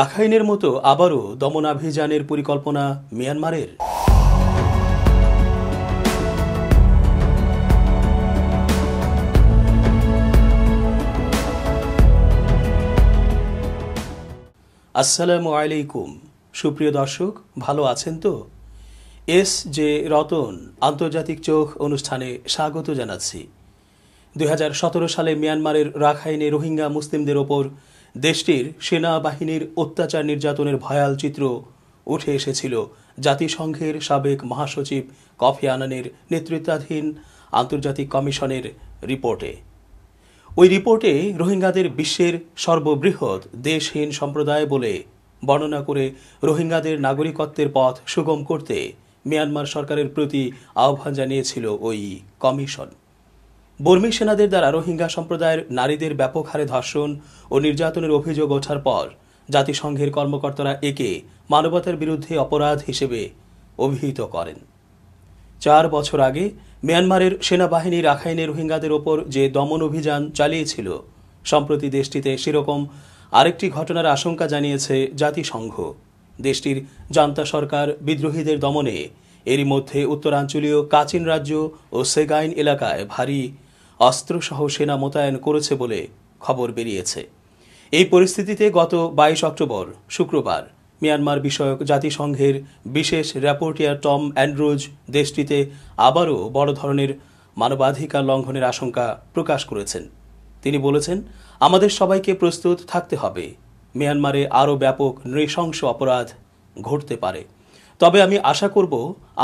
রাখাইনের মতো আবারও দমনাভিযানের পরিকল্পনা মিয়ানমারের আসসালামু আলাইকুম সুপ্রিয় দর্শক ভালো আছেন তো এস জে রতন আন্তর্জাতিক চোখ অনুষ্ঠানে স্বাগত জানাচ্ছি দুই সালে মিয়ানমারের রাখাইনে রোহিঙ্গা মুসলিমদের ওপর দেশটির সেনাবাহিনীর অত্যাচার নির্যাতনের ভয়াল চিত্র উঠে এসেছিল জাতিসংঘের সাবেক মহাসচিব কফি আনানের নেতৃত্বাধীন আন্তর্জাতিক কমিশনের রিপোর্টে ওই রিপোর্টে রোহিঙ্গাদের বিশ্বের সর্ববৃহৎ দেশহীন সম্প্রদায় বলে বর্ণনা করে রোহিঙ্গাদের নাগরিকত্বের পথ সুগম করতে মিয়ানমার সরকারের প্রতি আহ্বান জানিয়েছিল ওই কমিশন বর্মী সেনাদের দ্বারা রোহিঙ্গা সম্প্রদায়ের নারীদের ব্যাপক হারে ধর্ষণ ও নির্যাতনের অভিযোগ ওঠার পর জাতিসংঘের কর্মকর্তারা একে মানবতার বিরুদ্ধে অপরাধ হিসেবে অভিহিত করেন চার বছর আগে মিয়ানমারের সেনাবাহিনী রাখাইনে রোহিঙ্গাদের ওপর যে দমন অভিযান চালিয়েছিল সম্প্রতি দেশটিতে সেরকম আরেকটি ঘটনার আশঙ্কা জানিয়েছে জাতিসংঘ দেশটির জান্তা সরকার বিদ্রোহীদের দমনে এরই মধ্যে উত্তরাঞ্চলীয় কাচিন রাজ্য ও সেগাইন এলাকায় ভারী অস্ত্রসহ সেনা মোতায়েন করেছে বলে খবর বেরিয়েছে এই পরিস্থিতিতে গত বাইশ অক্টোবর শুক্রবার মিয়ানমার বিষয়ক জাতিসংঘের বিশেষ র্যাপোর্টিয়ার টম অ্যান্ড্রুজ দেশটিতে আবারও বড় ধরনের মানবাধিকার লঙ্ঘনের আশঙ্কা প্রকাশ করেছেন তিনি বলেছেন আমাদের সবাইকে প্রস্তুত থাকতে হবে মিয়ানমারে আরও ব্যাপক নৃশংস অপরাধ ঘটতে পারে তবে আমি আশা করব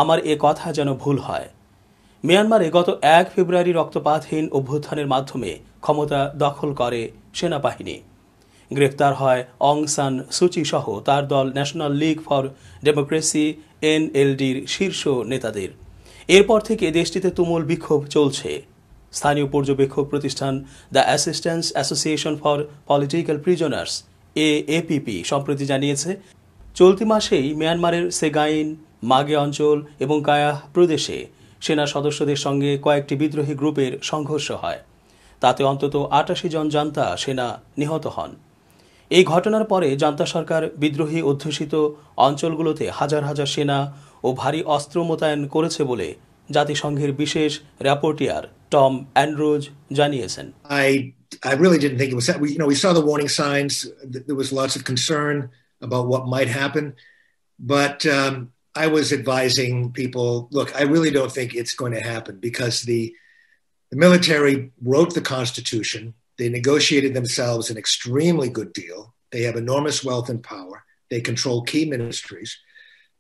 আমার এ কথা যেন ভুল হয় মিয়ানমারে গত এক ফেব্রুয়ারি রক্তপাতহীন অভ্যুত্থানের মাধ্যমে ক্ষমতা দখল করে সেনাবাহিনী গ্রেফতার হয় অং সান সুচি সহ তার দল ন্যাশনাল লীগ ফর ডেমোক্রেসি এনএলডির শীর্ষ নেতাদের এরপর থেকে দেশটিতে তুমুল বিক্ষোভ চলছে স্থানীয় পর্যবেক্ষক প্রতিষ্ঠান the assistance association for political prisoners AAPP সম্প্রতি জানিয়েছে চলতি মাসেই মিয়ানমারের সেগাইন মাগে অঞ্চল এবং কায়া প্রদেশে সেনা সদস্যদের সঙ্গে কয়েকটি বিদ্রোহী গ্রুপের সংঘর্ষ হয় তাতে অন্তত আটাশি জন জান্তা সেনা নিহত হন এই ঘটনার পরে জান্তা সরকার বিদ্রোহী অধ্যুষিত অঞ্চলগুলোতে হাজার হাজার সেনা ও ভারী অস্ত্র মোতায়েন করেছে বলে জাতিসংঘের বিশেষ র্যাপোর্টিয়ার টম অ্যান্ড্রোজ জানিয়েছেন I really didn't think it was that. We, you know, we saw the warning signs. There was lots of concern about what might happen, but um, I was advising people, look, I really don't think it's going to happen because the, the military wrote the Constitution. They negotiated themselves an extremely good deal. They have enormous wealth and power. They control key ministries.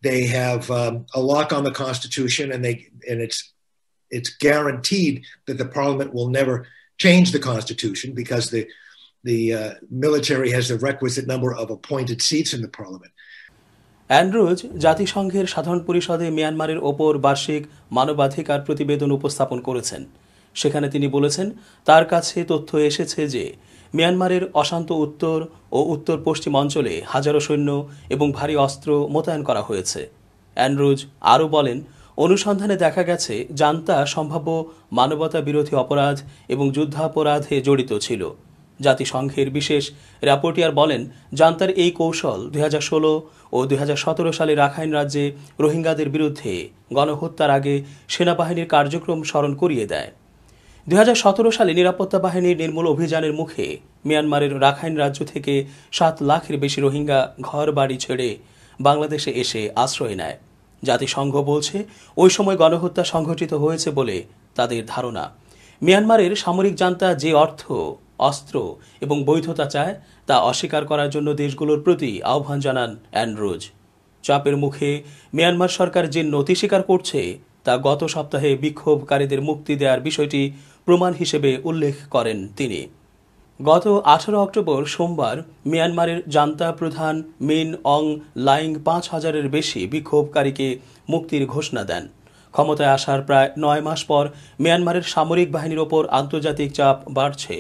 They have um, a lock on the Constitution, and they and it's it's guaranteed that the Parliament will never change the Constitution because the the uh, military has the requisite number of appointed seats in the Parliament. Andrews জাতিসংঘের সাধারণ পরিষদে মিয়ানমারের ওপর বার্ষিক মানবাধিকার প্রতিবেদন উপস্থাপন করেছেন সেখানে তিনি বলেছেন তার কাছে তথ্য এসেছে যে মিয়ানমারের অশান্ত উত্তর ও উত্তর পশ্চিম অঞ্চলে হাজারো সৈন্য এবং ভারী অস্ত্র মোতায়েন করা হয়েছে অ্যান্ড্রুজ আরও বলেন অনুসন্ধানে দেখা গেছে জান্তা সম্ভাব্য মানবতা বিরোধী অপরাধ এবং যুদ্ধাপরাধে জড়িত ছিল জাতিসংঘের বিশেষ র্যাপোর্টিয়ার বলেন জান্তার এই কৌশল দুই ও দুই সালে রাখাইন রাজ্যে রোহিঙ্গাদের বিরুদ্ধে গণহত্যার আগে সেনাবাহিনীর কার্যক্রম স্মরণ করিয়ে দেয় দুই সালে নিরাপত্তা বাহিনীর নির্মূল অভিযানের মুখে মিয়ানমারের রাখাইন রাজ্য থেকে সাত লাখের বেশি রোহিঙ্গা ঘর বাড়ি ছেড়ে বাংলাদেশে এসে আশ্রয় নেয় জাতিসংঘ বলছে ওই সময় গণহত্যা সংঘটিত হয়েছে বলে তাদের ধারণা মিয়ানমারের সামরিক জান্তা যে অর্থ অস্ত্র এবং বৈধতা চায় তা অস্বীকার করার জন্য দেশগুলোর প্রতি আহ্বান জানান অ্যান্ড্রোজ চাপের মুখে মিয়ানমার সরকার যে নথি স্বীকার করছে তা গত সপ্তাহে বিক্ষোভকারীদের মুক্তি দেওয়ার বিষয়টি প্রমাণ হিসেবে উল্লেখ করেন তিনি গত আঠারো অক্টোবর সোমবার মিয়ানমারের জান্তা প্রধান মিন অং লাইং পাঁচ হাজারের বেশি বিক্ষোভকারীকে মুক্তির ঘোষণা দেন ক্ষমতায় আসার প্রায় নয় মাস পর মিয়ানমারের সামরিক বাহিনীর ওপর আন্তর্জাতিক চাপ বাড়ছে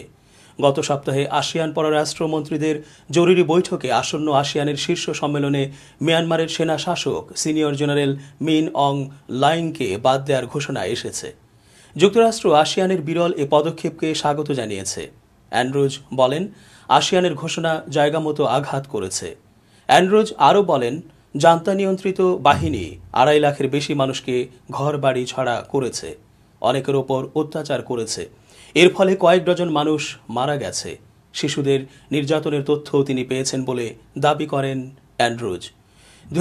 গত সপ্তাহে আসিয়ান পররাষ্ট্রমন্ত্রীদের জরুরি বৈঠকে আসন্ন আসিয়ানের শীর্ষ সম্মেলনে মিয়ানমারের সেনা শাসক সিনিয়র জেনারেল মিন অং লাইংকে বাদ দেওয়ার ঘোষণা এসেছে যুক্তরাষ্ট্র আসিয়ানের বিরল এ পদক্ষেপকে স্বাগত জানিয়েছে অ্যান্ড্রুজ বলেন আসিয়ানের ঘোষণা মতো আঘাত করেছে অ্যান্ড্রুজ আরও বলেন জান্তা নিয়ন্ত্রিত বাহিনী আড়াই লাখের বেশি মানুষকে ঘর বাড়ি ছাড়া করেছে অনেকের ওপর অত্যাচার করেছে এর ফলে কয়েক ডজন মানুষ মারা গেছে শিশুদের নির্যাতনের তথ্য তিনি পেয়েছেন বলে দাবি করেন অ্যান্ড্রুজ দু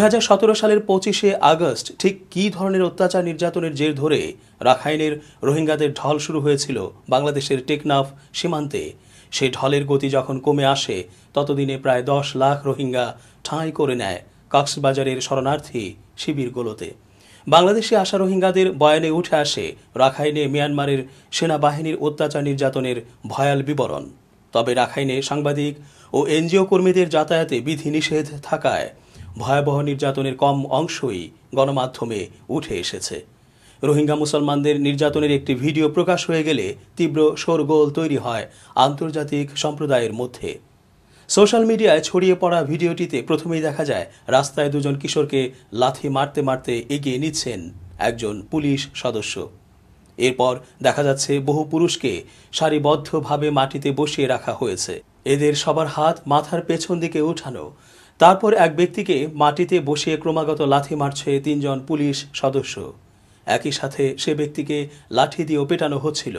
সালের পঁচিশে আগস্ট ঠিক কী ধরনের অত্যাচার নির্যাতনের জের ধরে রাখাইনের রোহিঙ্গাদের ঢল শুরু হয়েছিল বাংলাদেশের টেকনাফ সীমান্তে সে ঢলের গতি যখন কমে আসে ততদিনে প্রায় দশ লাখ রোহিঙ্গা ঠাঁই করে নেয় কক্সবাজারের শরণার্থী শিবিরগুলোতে বাংলাদেশে আসা রোহিঙ্গাদের বয়ানে উঠে আসে রাখাইনে মিয়ানমারের সেনাবাহিনীর অত্যাচার নির্যাতনের ভয়াল বিবরণ তবে রাখাইনে সাংবাদিক ও এনজিও কর্মীদের যাতায়াতে বিধিনিষেধ থাকায় ভয়াবহ নির্যাতনের কম অংশই গণমাধ্যমে উঠে এসেছে রোহিঙ্গা মুসলমানদের নির্যাতনের একটি ভিডিও প্রকাশ হয়ে গেলে তীব্র শোরগোল তৈরি হয় আন্তর্জাতিক সম্প্রদায়ের মধ্যে সোশ্যাল মিডিয়ায় ছড়িয়ে পড়া ভিডিওটিতে প্রথমেই দেখা যায় রাস্তায় দুজন কিশোরকে লাথি মারতে মারতে এগিয়ে নিচ্ছেন একজন পুলিশ সদস্য এরপর দেখা যাচ্ছে বহু পুরুষকে সারিবদ্ধভাবে মাটিতে বসিয়ে রাখা হয়েছে এদের সবার হাত মাথার পেছন দিকে উঠানো তারপর এক ব্যক্তিকে মাটিতে বসিয়ে ক্রমাগত লাথি মারছে তিনজন পুলিশ সদস্য একই সাথে সে ব্যক্তিকে লাঠি দিয়েও পেটানো হচ্ছিল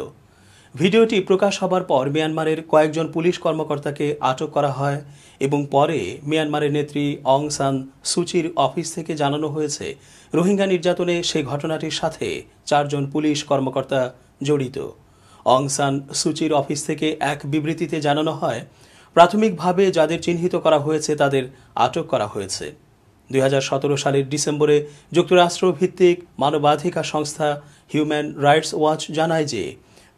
ভিডিওটি প্রকাশ হবার পর মিয়ানমারের কয়েকজন পুলিশ কর্মকর্তাকে আটক করা হয় এবং পরে মিয়ানমারের নেত্রী অং সান সুচির অফিস থেকে জানানো হয়েছে রোহিঙ্গা নির্যাতনে সেই ঘটনাটির সাথে চারজন পুলিশ কর্মকর্তা জড়িত অং সান সুচির অফিস থেকে এক বিবৃতিতে জানানো হয় প্রাথমিকভাবে যাদের চিহ্নিত করা হয়েছে তাদের আটক করা হয়েছে দুই সালের ডিসেম্বরে যুক্তরাষ্ট্র ভিত্তিক মানবাধিকার সংস্থা হিউম্যান রাইটস ওয়াচ জানায় যে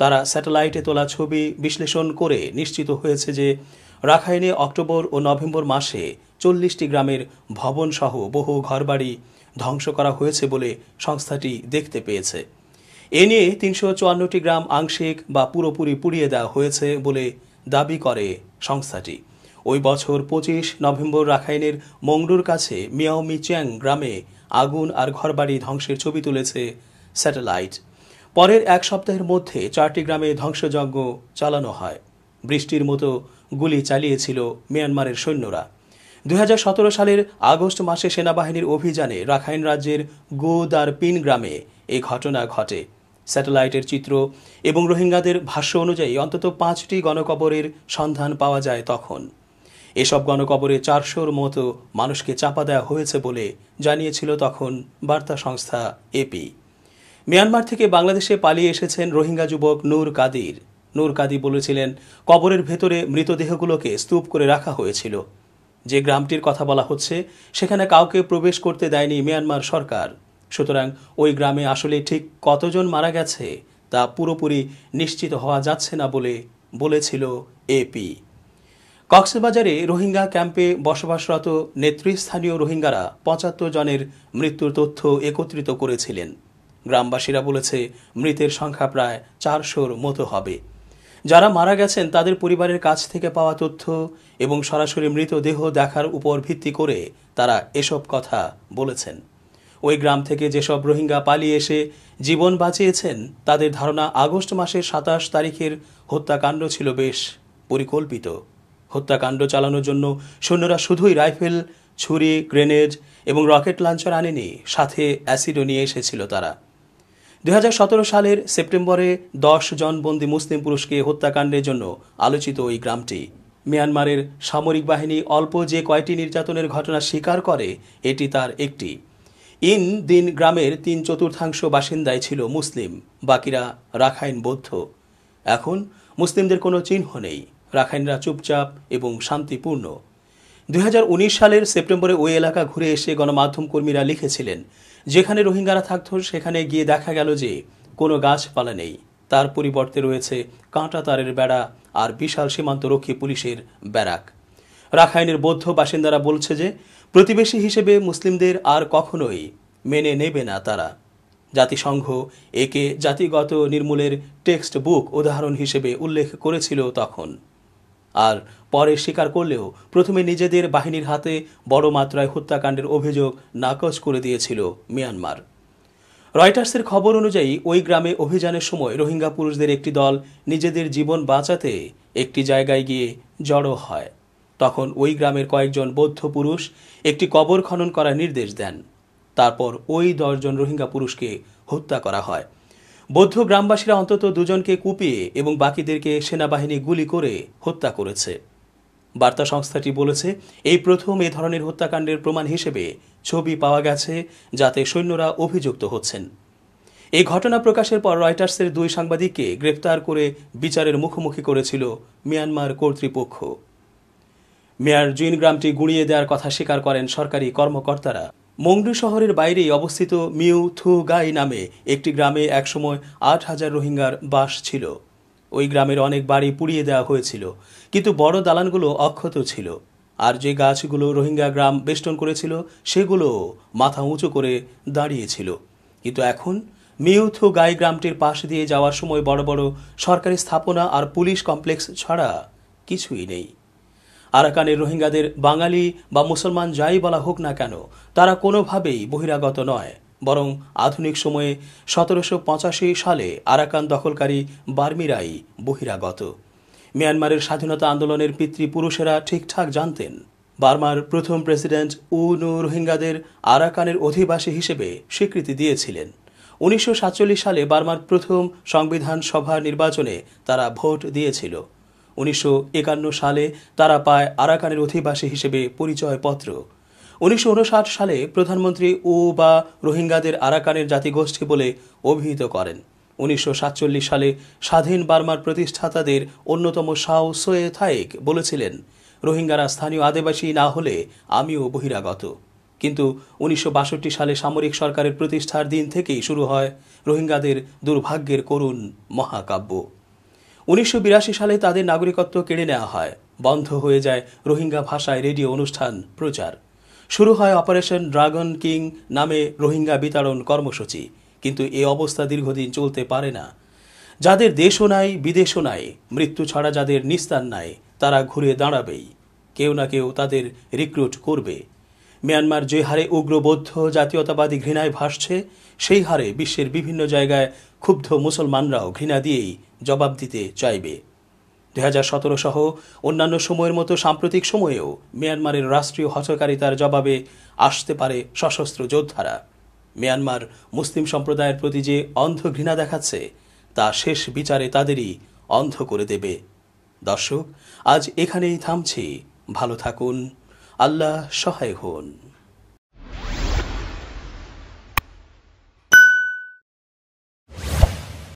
তারা স্যাটেলাইটে তোলা ছবি বিশ্লেষণ করে নিশ্চিত হয়েছে যে রাখাইনে অক্টোবর ও নভেম্বর মাসে চল্লিশটি গ্রামের ভবনসহ বহু ঘরবাড়ি ধ্বংস করা হয়েছে বলে সংস্থাটি দেখতে পেয়েছে এ নিয়ে তিনশো চুয়ান্নটি গ্রাম আংশিক বা পুরোপুরি পুড়িয়ে দেওয়া হয়েছে বলে দাবি করে সংস্থাটি ওই বছর পঁচিশ নভেম্বর রাখাইনের মংডুর কাছে মিয়াও মিচ্যাং গ্রামে আগুন আর ঘরবাড়ি ধ্বংসের ছবি তুলেছে স্যাটেলাইট পরের এক সপ্তাহের মধ্যে চারটি গ্রামে ধ্বংসযজ্ঞ চালানো হয় বৃষ্টির মতো গুলি চালিয়েছিল মিয়ানমারের সৈন্যরা দু সালের আগস্ট মাসে সেনাবাহিনীর অভিযানে রাখাইন রাজ্যের গোদার পিন গ্রামে এ ঘটনা ঘটে স্যাটেলাইটের চিত্র এবং রোহিঙ্গাদের ভাষ্য অনুযায়ী অন্তত পাঁচটি গণকবরের সন্ধান পাওয়া যায় তখন এসব গণকবরে চারশোর মতো মানুষকে চাপা দেওয়া হয়েছে বলে জানিয়েছিল তখন বার্তা সংস্থা এপি মিয়ানমার থেকে বাংলাদেশে পালিয়ে এসেছেন রোহিঙ্গা যুবক নূর কাদির নূর কাদি বলেছিলেন কবরের ভেতরে মৃতদেহগুলোকে স্তূপ করে রাখা হয়েছিল যে গ্রামটির কথা বলা হচ্ছে সেখানে কাউকে প্রবেশ করতে দেয়নি মিয়ানমার সরকার সুতরাং ওই গ্রামে আসলে ঠিক কতজন মারা গেছে তা পুরোপুরি নিশ্চিত হওয়া যাচ্ছে না বলে বলেছিল এপি কক্সবাজারে রোহিঙ্গা ক্যাম্পে বসবাসরত নেতৃস্থানীয় রোহিঙ্গারা পঁচাত্তর জনের মৃত্যুর তথ্য একত্রিত করেছিলেন গ্রামবাসীরা বলেছে মৃতের সংখ্যা প্রায় চারশোর মতো হবে যারা মারা গেছেন তাদের পরিবারের কাছ থেকে পাওয়া তথ্য এবং সরাসরি মৃতদেহ দেখার উপর ভিত্তি করে তারা এসব কথা বলেছেন ওই গ্রাম থেকে যেসব রোহিঙ্গা পালিয়ে এসে জীবন বাঁচিয়েছেন তাদের ধারণা আগস্ট মাসের সাতাশ তারিখের হত্যাকাণ্ড ছিল বেশ পরিকল্পিত হত্যাকাণ্ড চালানোর জন্য সৈন্যরা শুধুই রাইফেল ছুরি গ্রেনেড এবং রকেট লাঞ্চার আনেনি সাথে অ্যাসিডও নিয়ে এসেছিল তারা দু সালের সেপ্টেম্বরে দশ জন বন্দি মুসলিম পুরুষকে হত্যাকাণ্ডের জন্য আলোচিত ওই গ্রামটি মিয়ানমারের সামরিক বাহিনী অল্প যে কয়টি নির্যাতনের ঘটনা স্বীকার করে এটি তার একটি ইন দিন গ্রামের তিন চতুর্থাংশ বাসিন্দাই ছিল মুসলিম বাকিরা রাখাইন বৌদ্ধ এখন মুসলিমদের কোনো চিহ্ন নেই রাখাইনরা চুপচাপ এবং শান্তিপূর্ণ দু সালের সেপ্টেম্বরে ওই এলাকা ঘুরে এসে গণমাধ্যম কর্মীরা লিখেছিলেন যেখানে রোহিঙ্গারা থাকত সেখানে গিয়ে দেখা গেল যে কোনো গাছপালা নেই তার পরিবর্তে রয়েছে কাঁটা তারের বেড়া আর বিশাল সীমান্তরক্ষী পুলিশের ব্যারাক রাখাইনের বৌদ্ধ বাসিন্দারা বলছে যে প্রতিবেশী হিসেবে মুসলিমদের আর কখনোই মেনে নেবে না তারা জাতিসংঘ একে জাতিগত নির্মূলের টেক্সট বুক উদাহরণ হিসেবে উল্লেখ করেছিল তখন আর পরে স্বীকার করলেও প্রথমে নিজেদের বাহিনীর হাতে বড় মাত্রায় হত্যাকাণ্ডের অভিযোগ নাকচ করে দিয়েছিল মিয়ানমার রয়টার্সের খবর অনুযায়ী ওই গ্রামে অভিযানের সময় রোহিঙ্গা পুরুষদের একটি দল নিজেদের জীবন বাঁচাতে একটি জায়গায় গিয়ে জড়ো হয় তখন ওই গ্রামের কয়েকজন বৌদ্ধ পুরুষ একটি কবর খনন করার নির্দেশ দেন তারপর ওই দশজন রোহিঙ্গা পুরুষকে হত্যা করা হয় বৌদ্ধ গ্রামবাসীরা অন্তত দুজনকে কুপিয়ে এবং বাকিদেরকে সেনাবাহিনী গুলি করে হত্যা করেছে বার্তা সংস্থাটি বলেছে এই প্রথম এ ধরনের হত্যাকাণ্ডের প্রমাণ হিসেবে ছবি পাওয়া গেছে যাতে সৈন্যরা অভিযুক্ত হচ্ছেন এই ঘটনা প্রকাশের পর রয়টার্সের দুই সাংবাদিককে গ্রেপ্তার করে বিচারের মুখোমুখি করেছিল মিয়ানমার কর্তৃপক্ষ মেয়ার জুইন গ্রামটি গুঁড়িয়ে দেওয়ার কথা স্বীকার করেন সরকারি কর্মকর্তারা মংডু শহরের বাইরেই অবস্থিত মিউ থু গাই নামে একটি গ্রামে একসময় আট হাজার রোহিঙ্গার বাস ছিল ওই গ্রামের অনেক বাড়ি পুড়িয়ে দেওয়া হয়েছিল কিন্তু বড় দালানগুলো অক্ষত ছিল আর যে গাছগুলো রোহিঙ্গা গ্রাম বেষ্টন করেছিল সেগুলো মাথা উঁচু করে দাঁড়িয়েছিল কিন্তু এখন মিউথু গাই গ্রামটির পাশ দিয়ে যাওয়ার সময় বড় বড় সরকারি স্থাপনা আর পুলিশ কমপ্লেক্স ছাড়া কিছুই নেই আরাকানের রোহিঙ্গাদের বাঙালি বা মুসলমান যাই বলা হোক না কেন তারা কোনোভাবেই বহিরাগত নয় বরং আধুনিক সময়ে সতেরোশো সালে আরাকান দখলকারী বার্মিরাই বহিরাগত মিয়ানমারের স্বাধীনতা আন্দোলনের পিতৃপুরুষেরা ঠিকঠাক জানতেন বার্মার প্রথম প্রেসিডেন্ট উনু রোহিঙ্গাদের আরাকানের অধিবাসী হিসেবে স্বীকৃতি দিয়েছিলেন উনিশশো সালে বার্মার প্রথম সংবিধান সভা নির্বাচনে তারা ভোট দিয়েছিল উনিশশো সালে তারা পায় আরাকানের অধিবাসী হিসেবে পরিচয়পত্র উনিশশো সালে প্রধানমন্ত্রী ও বা রোহিঙ্গাদের আরাকানের জাতিগোষ্ঠী বলে অভিহিত করেন উনিশশো সালে স্বাধীন বার্মার প্রতিষ্ঠাতাদের অন্যতম শাও সোয়ে থায়েক বলেছিলেন রোহিঙ্গারা স্থানীয় আদিবাসী না হলে আমিও বহিরাগত কিন্তু উনিশশো সালে সামরিক সরকারের প্রতিষ্ঠার দিন থেকেই শুরু হয় রোহিঙ্গাদের দুর্ভাগ্যের করুণ মহাকাব্য উনিশশো সালে তাদের নাগরিকত্ব কেড়ে নেওয়া হয় বন্ধ হয়ে যায় রোহিঙ্গা ভাষায় রেডিও অনুষ্ঠান প্রচার শুরু হয় অপারেশন ড্রাগন কিং নামে রোহিঙ্গা বিতাড়ন কর্মসূচি কিন্তু এ অবস্থা দীর্ঘদিন চলতে পারে না যাদের দেশও নাই বিদেশও নাই মৃত্যু ছাড়া যাদের নিস্তার নাই তারা ঘুরে দাঁড়াবেই কেউ না কেউ তাদের রিক্রুট করবে মিয়ানমার যে হারে উগ্রবৌদ্ধ জাতীয়তাবাদী ঘৃণায় ভাসছে সেই হারে বিশ্বের বিভিন্ন জায়গায় ক্ষুব্ধ মুসলমানরাও ঘৃণা দিয়েই জবাব দিতে চাইবে সতেরো সহ অন্যান্য সময়ের মতো সাম্প্রতিক সময়েও মিয়ানমারের রাষ্ট্রীয় হটকারিতার জবাবে আসতে পারে সশস্ত্র যোদ্ধারা মিয়ানমার মুসলিম সম্প্রদায়ের প্রতি যে অন্ধ ঘৃণা দেখাচ্ছে তা শেষ বিচারে তাদেরই অন্ধ করে দেবে দর্শক আজ এখানেই থামছি ভালো থাকুন আল্লাহ সহায় হন